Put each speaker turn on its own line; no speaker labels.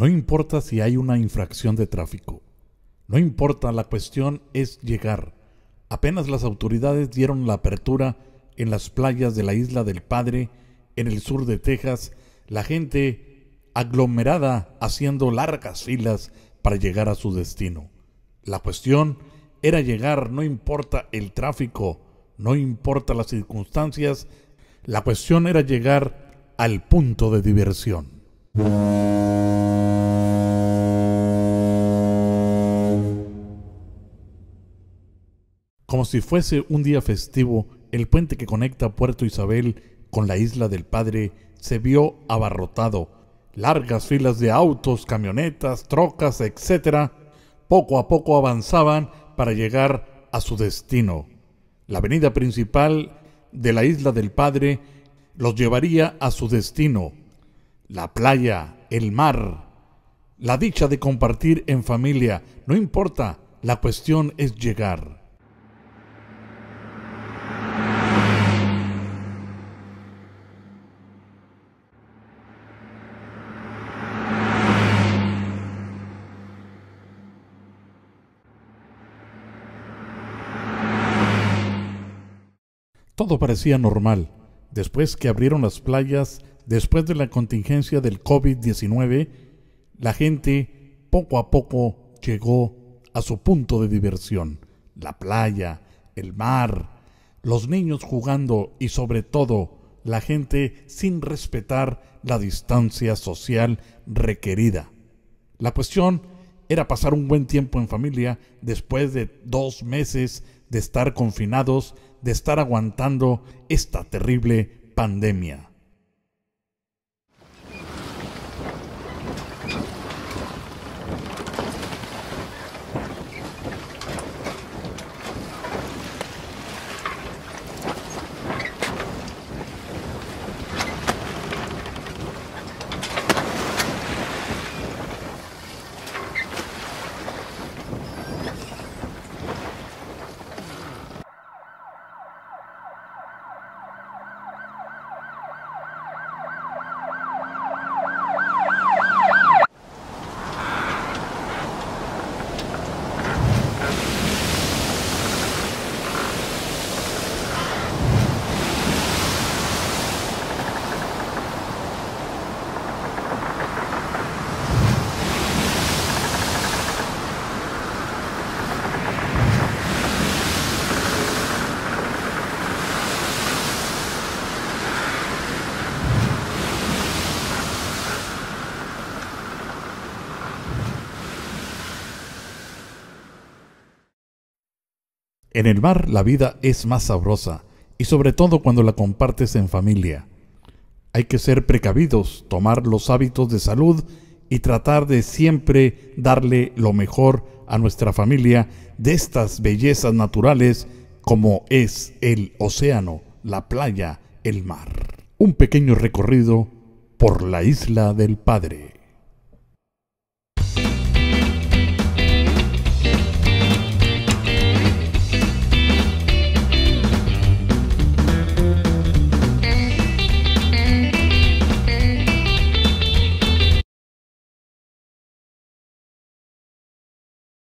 No importa si hay una infracción de tráfico. No importa, la cuestión es llegar. Apenas las autoridades dieron la apertura en las playas de la isla del Padre, en el sur de Texas, la gente aglomerada haciendo largas filas para llegar a su destino. La cuestión era llegar, no importa el tráfico, no importa las circunstancias, la cuestión era llegar al punto de diversión. como si fuese un día festivo, el puente que conecta Puerto Isabel con la isla del Padre se vio abarrotado. Largas filas de autos, camionetas, trocas, etc., poco a poco avanzaban para llegar a su destino. La avenida principal de la isla del Padre los llevaría a su destino. La playa, el mar, la dicha de compartir en familia, no importa, la cuestión es llegar. Todo parecía normal. Después que abrieron las playas, después de la contingencia del COVID-19, la gente poco a poco llegó a su punto de diversión. La playa, el mar, los niños jugando y sobre todo la gente sin respetar la distancia social requerida. La cuestión era pasar un buen tiempo en familia después de dos meses de estar confinados, de estar aguantando esta terrible pandemia. En el mar la vida es más sabrosa y sobre todo cuando la compartes en familia. Hay que ser precavidos, tomar los hábitos de salud y tratar de siempre darle lo mejor a nuestra familia de estas bellezas naturales como es el océano, la playa, el mar. Un pequeño recorrido por la isla del Padre.